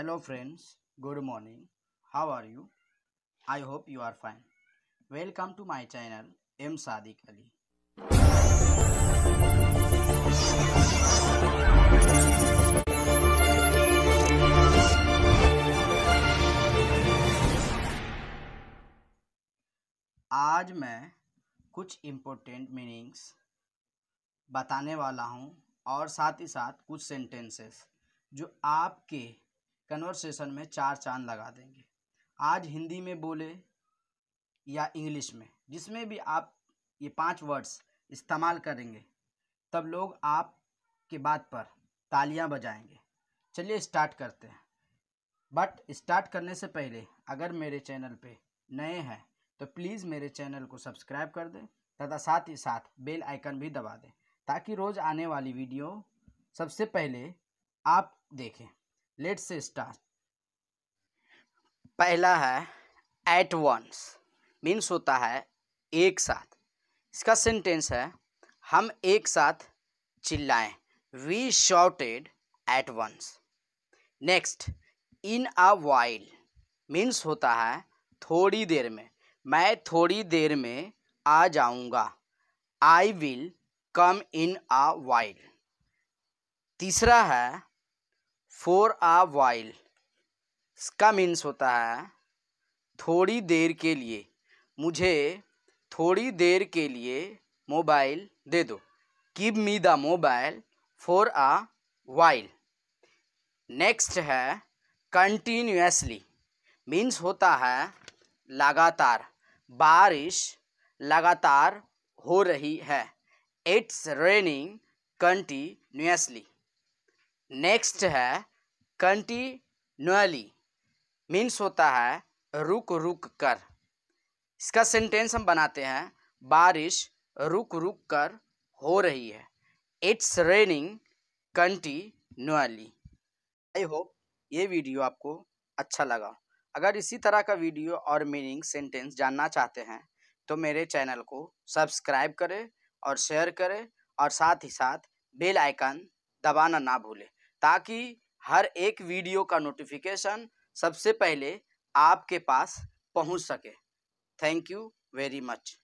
hello friends good morning how are you I hope you are fine welcome to my channel M Sadi Ali आज मैं कुछ important meanings बताने वाला हूँ और साथ ही साथ कुछ सेंटेंसेस जो आपके कन्वर्सेशन में चार चांद लगा देंगे आज हिंदी में बोले या इंग्लिश में जिसमें भी आप ये पांच वर्ड्स इस्तेमाल करेंगे तब लोग आप के बात पर तालियां बजाएंगे चलिए स्टार्ट करते हैं बट स्टार्ट करने से पहले अगर मेरे चैनल पे नए हैं तो प्लीज़ मेरे चैनल को सब्सक्राइब कर दें तथा साथ ही साथ बेल आइकन भी दबा दें ताकि रोज़ आने वाली वीडियो सबसे पहले आप देखें लेट्स स्टार्ट पहला है एट वंस मीन्स होता है एक साथ इसका सेंटेंस है हम एक साथ चिल्लाएं we shouted at once next in a while means होता है थोड़ी देर में मैं थोड़ी देर में आ जाऊंगा I will come in a while तीसरा है फोर आ वाइल इसका मीन्स होता है थोड़ी देर के लिए मुझे थोड़ी देर के लिए मोबाइल दे दो give me the mobile for a while next है कंटिन्यूसली मीन्स होता है लगातार बारिश लगातार हो रही है इट्स रेनिंग कंटिन्यूसली नेक्स्ट है कंटिन्यूअली मीन्स होता है रुक रुक कर इसका सेंटेंस हम बनाते हैं बारिश रुक रुक कर हो रही है it's raining continually I hope ये वीडियो आपको अच्छा लगा अगर इसी तरह का वीडियो और मीनिंग सेंटेंस जानना चाहते हैं तो मेरे चैनल को सब्सक्राइब करें और शेयर करें और साथ ही साथ बेल आइकन दबाना ना भूलें ताकि हर एक वीडियो का नोटिफिकेशन सबसे पहले आपके पास पहुंच सके थैंक यू वेरी मच